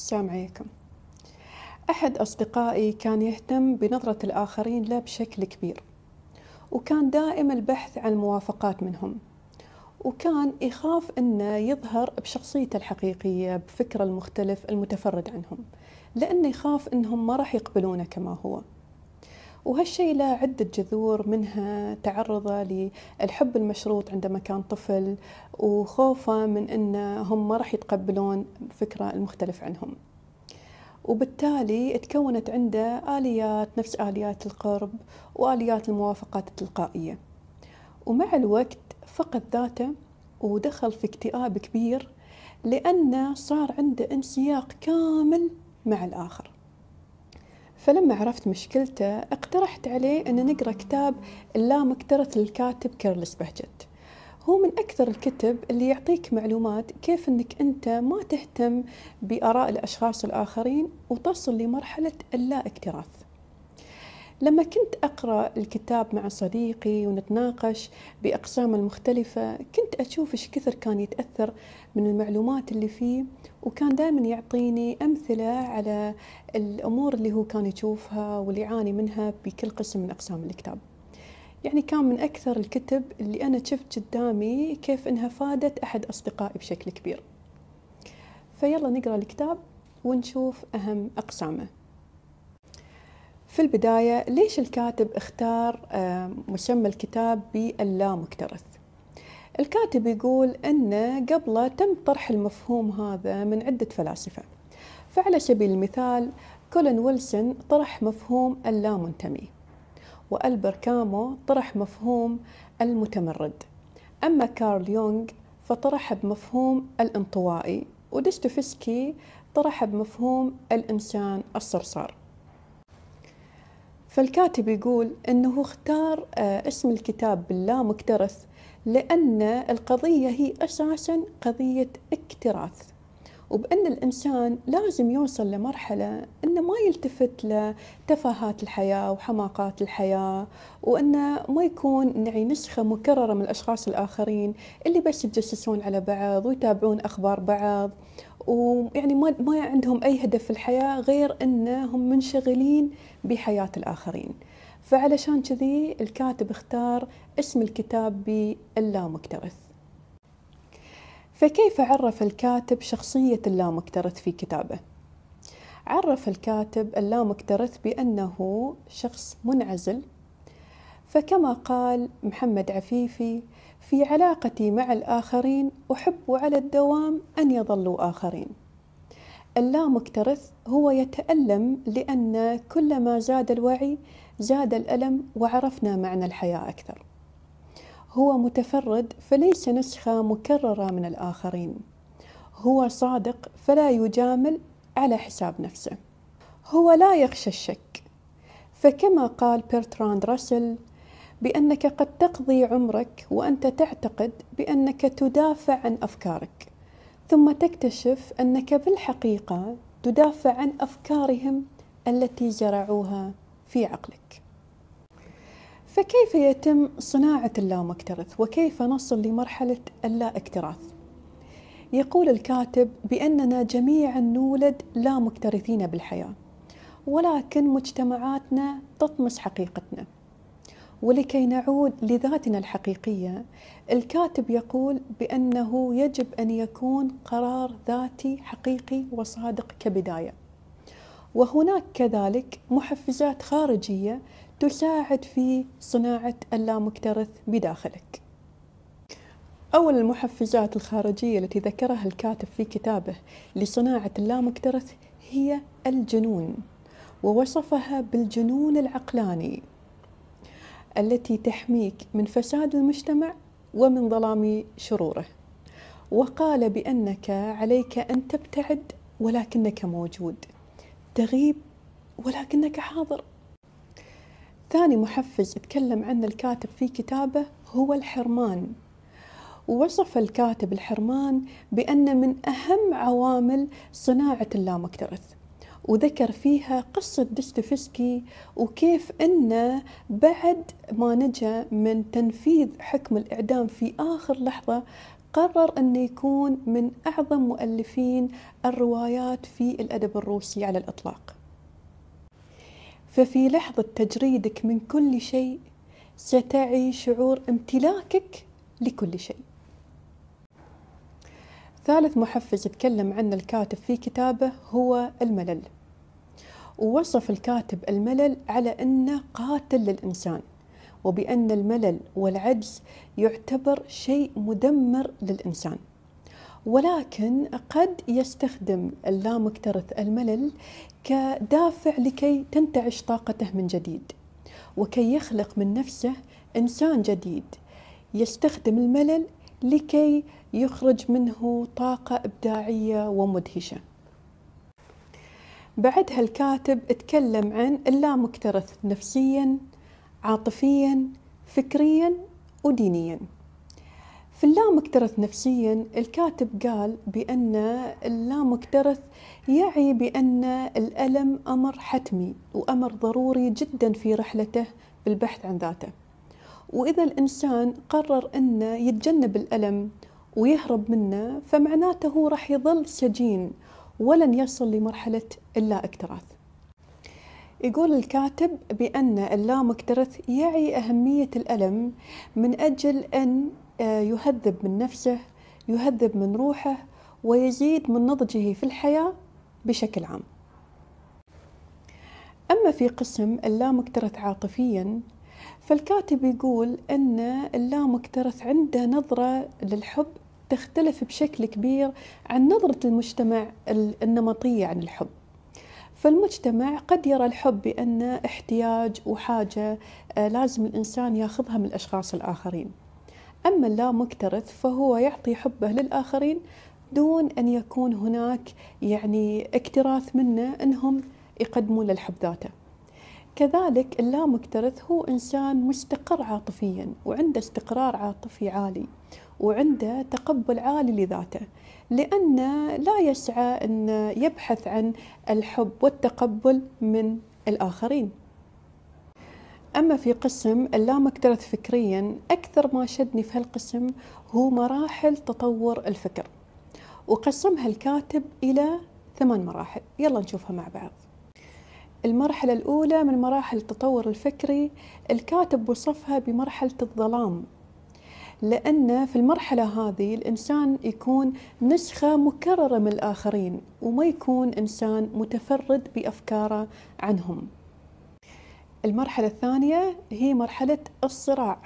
السلام عليكم أحد أصدقائي كان يهتم بنظرة الآخرين له بشكل كبير وكان دائم البحث عن موافقات منهم وكان يخاف أنه يظهر بشخصيته الحقيقية بفكره المختلف المتفرد عنهم لأنه يخاف أنهم ما راح يقبلونه كما هو وهالشيء له عدة جذور منها تعرضه للحب المشروط عندما كان طفل وخوفه من أن هم ما راح يتقبلون فكرة المختلف عنهم وبالتالي تكونت عنده آليات نفس آليات القرب وآليات الموافقات التلقائية ومع الوقت فقد ذاته ودخل في اكتئاب كبير لأنه صار عنده انسياق كامل مع الآخر فلما عرفت مشكلته اقترحت عليه أن نقرأ كتاب مكترة للكاتب كارلس بهجت هو من أكثر الكتب اللي يعطيك معلومات كيف أنك أنت ما تهتم بآراء الأشخاص الآخرين وتصل لمرحلة اللا اكتراث لما كنت أقرأ الكتاب مع صديقي ونتناقش بأقسامه المختلفة كنت أشوف إيش كثر كان يتأثر من المعلومات اللي فيه وكان دائما يعطيني أمثلة على الأمور اللي هو كان يشوفها واللي يعاني منها بكل قسم من أقسام الكتاب يعني كان من أكثر الكتب اللي أنا شفت قدامي كيف إنها فادت أحد أصدقائي بشكل كبير فيلا نقرأ الكتاب ونشوف أهم أقسامه في البداية ليش الكاتب اختار آه، مسمى الكتاب مكترث؟ الكاتب يقول أنه قبله تم طرح المفهوم هذا من عدة فلاسفة فعلى سبيل المثال كولن ويلسون طرح مفهوم اللا منتمي وألبر كامو طرح مفهوم المتمرد أما كارل يونغ فطرح بمفهوم الانطوائي ودستوفسكي طرح بمفهوم الإنسان الصرصار فالكاتب يقول أنه اختار آه، اسم الكتاب باللا مكترث لأن القضية هي أساسا قضية اكتراث وبأن الإنسان لازم يوصل لمرحلة أنه ما يلتفت لتفاهات الحياة وحماقات الحياة وأنه ما يكون نعي نسخة مكررة من الأشخاص الآخرين اللي بس يتجسسون على بعض ويتابعون أخبار بعض ويعني ما ما عندهم أي هدف في الحياة غير أنهم منشغلين بحياة الآخرين فعلشان كذي الكاتب اختار اسم الكتاب باللامكترث فكيف عرف الكاتب شخصية اللامكترث في كتابه؟ عرف الكاتب اللامكترث بأنه شخص منعزل فكما قال محمد عفيفي في علاقتي مع الآخرين أحب على الدوام أن يظلوا آخرين اللامكترث هو يتألم لأن كلما زاد الوعي زاد الألم وعرفنا معنى الحياة أكثر هو متفرد فليس نسخة مكررة من الآخرين هو صادق فلا يجامل على حساب نفسه هو لا يخشى الشك فكما قال برتراند راسل بأنك قد تقضي عمرك وأنت تعتقد بأنك تدافع عن أفكارك ثم تكتشف أنك بالحقيقة تدافع عن أفكارهم التي زرعوها في عقلك فكيف يتم صناعة اللامكترث وكيف نصل لمرحلة اللا اكتراث؟ يقول الكاتب بأننا جميعا نولد لا مكترثين بالحياة ولكن مجتمعاتنا تطمس حقيقتنا ولكي نعود لذاتنا الحقيقية الكاتب يقول بأنه يجب أن يكون قرار ذاتي حقيقي وصادق كبداية وهناك كذلك محفزات خارجية تساعد في صناعة اللامكترث بداخلك أول المحفزات الخارجية التي ذكرها الكاتب في كتابه لصناعة اللامكترث هي الجنون ووصفها بالجنون العقلاني التي تحميك من فساد المجتمع ومن ظلام شروره وقال بأنك عليك أن تبتعد ولكنك موجود تغيب ولكنك حاضر ثاني محفز اتكلم عنه الكاتب في كتابه هو الحرمان وصف الكاتب الحرمان بأن من أهم عوامل صناعة اللامكترث وذكر فيها قصة دستوفسكي وكيف أنه بعد ما نجا من تنفيذ حكم الإعدام في آخر لحظة قرر أن يكون من أعظم مؤلفين الروايات في الأدب الروسي على الإطلاق ففي لحظة تجريدك من كل شيء ستعي شعور امتلاكك لكل شيء ثالث محفز تكلم عنه الكاتب في كتابه هو الملل ووصف الكاتب الملل على أنه قاتل للإنسان وبأن الملل والعجز يعتبر شيء مدمر للإنسان ولكن قد يستخدم اللامكترث الملل كدافع لكي تنتعش طاقته من جديد وكي يخلق من نفسه إنسان جديد يستخدم الملل لكي يخرج منه طاقة إبداعية ومدهشة بعدها الكاتب اتكلم عن اللامكترث نفسيا عاطفيا فكريا ودينيا في مكترث نفسيا الكاتب قال بأن مكترث يعي بأن الألم أمر حتمي وأمر ضروري جدا في رحلته بالبحث عن ذاته وإذا الإنسان قرر أنه يتجنب الألم ويهرب منه فمعناته راح يظل سجين ولن يصل لمرحلة اللا اكتراث يقول الكاتب بأن اللامكترث يعي أهمية الألم من أجل أن آه، يهذب من نفسه يهذب من روحه ويزيد من نضجه في الحياة بشكل عام أما في قسم اللامكترث عاطفيا فالكاتب يقول أن اللامكترث عنده نظرة للحب تختلف بشكل كبير عن نظرة المجتمع النمطية عن الحب فالمجتمع قد يرى الحب بأنه احتياج وحاجة آه، لازم الإنسان ياخذها من الأشخاص الآخرين أما اللا مكترث فهو يعطي حبه للآخرين دون أن يكون هناك يعني اكتراث منه أنهم يقدمون للحب ذاته كذلك اللامكترث هو إنسان مستقر عاطفيا وعنده استقرار عاطفي عالي وعنده تقبل عالي لذاته لأنه لا يسعى أن يبحث عن الحب والتقبل من الآخرين أما في قسم اللامكترث فكريا أكثر ما شدني في هالقسم هو مراحل تطور الفكر وقسمها الكاتب إلى ثمان مراحل يلا نشوفها مع بعض المرحلة الأولى من مراحل التطور الفكري الكاتب وصفها بمرحلة الظلام لأن في المرحلة هذه الإنسان يكون نسخة مكررة من الآخرين وما يكون إنسان متفرد بأفكاره عنهم المرحلة الثانية هي مرحلة الصراع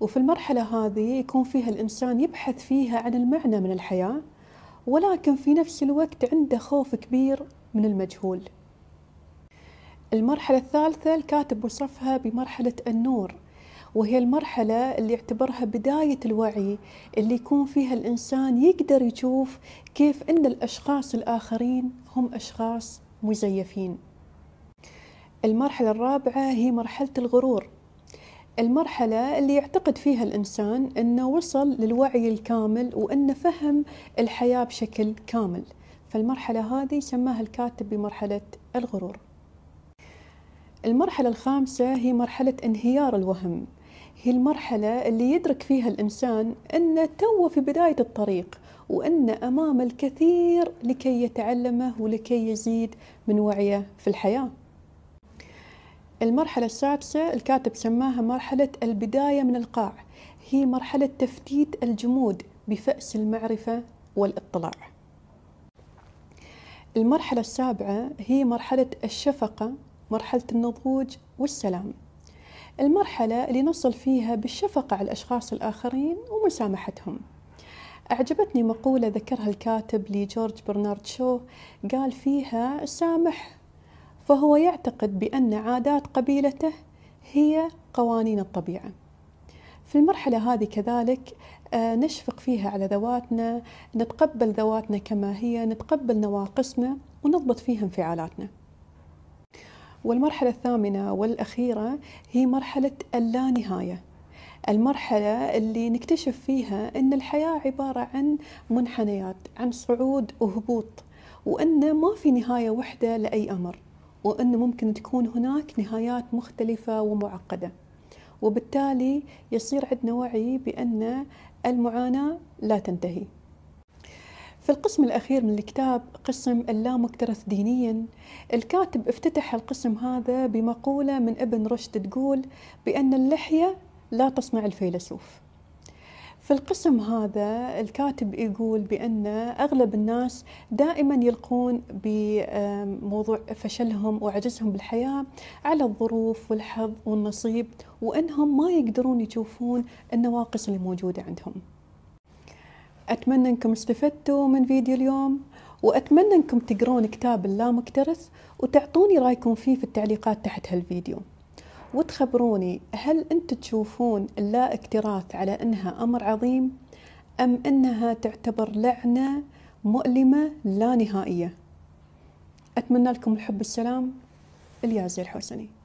وفي المرحلة هذه يكون فيها الإنسان يبحث فيها عن المعنى من الحياة ولكن في نفس الوقت عنده خوف كبير من المجهول المرحلة الثالثة الكاتب وصفها بمرحلة النور وهي المرحلة اللي يعتبرها بداية الوعي اللي يكون فيها الإنسان يقدر يشوف كيف أن الأشخاص الآخرين هم أشخاص مزيفين المرحلة الرابعة هي مرحلة الغرور المرحلة اللي يعتقد فيها الإنسان أنه وصل للوعي الكامل وأنه فهم الحياة بشكل كامل فالمرحلة هذه سماها الكاتب بمرحلة الغرور المرحلة الخامسة هي مرحلة انهيار الوهم هي المرحلة اللي يدرك فيها الإنسان أنه توه في بداية الطريق وأن أمام الكثير لكي يتعلمه ولكي يزيد من وعيه في الحياة المرحلة السادسة الكاتب سماها مرحلة البداية من القاع هي مرحلة تفتيت الجمود بفأس المعرفة والاطلاع المرحلة السابعة هي مرحلة الشفقة مرحلة النضوج والسلام المرحلة اللي نصل فيها بالشفقة على الأشخاص الآخرين ومسامحتهم أعجبتني مقولة ذكرها الكاتب لجورج برنارد شو قال فيها سامح فهو يعتقد بأن عادات قبيلته هي قوانين الطبيعة في المرحلة هذه كذلك آه، نشفق فيها على ذواتنا نتقبل ذواتنا كما هي نتقبل نواقصنا ونضبط فيها انفعالاتنا والمرحلة الثامنة والأخيرة هي مرحلة اللانهاية المرحلة اللي نكتشف فيها أن الحياة عبارة عن منحنيات عن صعود وهبوط وأن ما في نهاية واحدة لأي أمر وأن ممكن تكون هناك نهايات مختلفة ومعقدة وبالتالي يصير عندنا وعي بأن المعاناة لا تنتهي في القسم الأخير من الكتاب قسم اللامكترث دينيا الكاتب افتتح القسم هذا بمقولة من ابن رشد تقول بأن اللحية لا تصنع الفيلسوف في القسم هذا الكاتب يقول بأن أغلب الناس دائما يلقون بموضوع فشلهم وعجزهم بالحياة على الظروف والحظ والنصيب وأنهم ما يقدرون يشوفون النواقص اللي موجودة عندهم أتمنى أنكم استفدتوا من فيديو اليوم وأتمنى أنكم تقرون كتاب اللامكترث وتعطوني رأيكم فيه في التعليقات تحت هالفيديو وتخبروني هل أنتم تشوفون اللا اكتراث على أنها أمر عظيم أم أنها تعتبر لعنة مؤلمة لا نهائية أتمنى لكم الحب والسلام اليازي الحسني